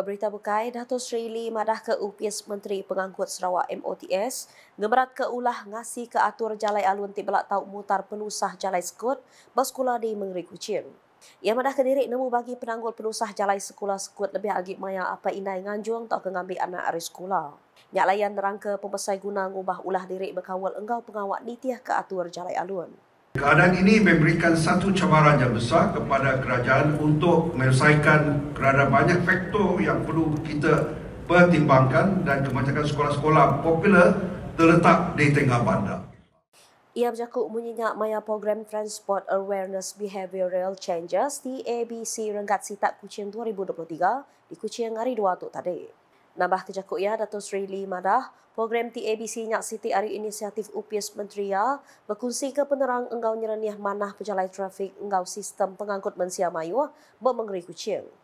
Berita berkait, Dato' Sri Lee madah ke UPS Menteri Pengangkut Sarawak MOTS ngemerat ke ulah ngasih ke atur jalai alun ti belak tau mutar penusah jalai skut baskula di mengeri kucing. Ia madah ke diri nemu bagi penanggul penusah jalai sekolah sekut lebih agik maya apa inai nganjung tau kengambil anak aris sekolah. Nyak layan nerangka pembesai guna ngubah ulah diri berkawal enggau pengawak nitiah ke atur jalai alun keadaan ini memberikan satu cabaran yang besar kepada kerajaan untuk menyelesaikan kerana banyak faktor yang perlu kita pertimbangkan dan kebanyakan sekolah-sekolah popular terletak di tengah bandar. Ia berjakut menyingat maya program Transport Awareness Behavioural Changes TABC Renggat Sitak Kuching 2023 di Kuching Hari 2 tu tadi. Nambah kerja ya, Datuk Sri Lee Madah, program TABC Nyak Siti Ari Inisiatif UPS Menteria ya berkongsi ke penerang engkau nyeraniah manah pejalai trafik engkau sistem pengangkut mensia mayu bermengeri kucing.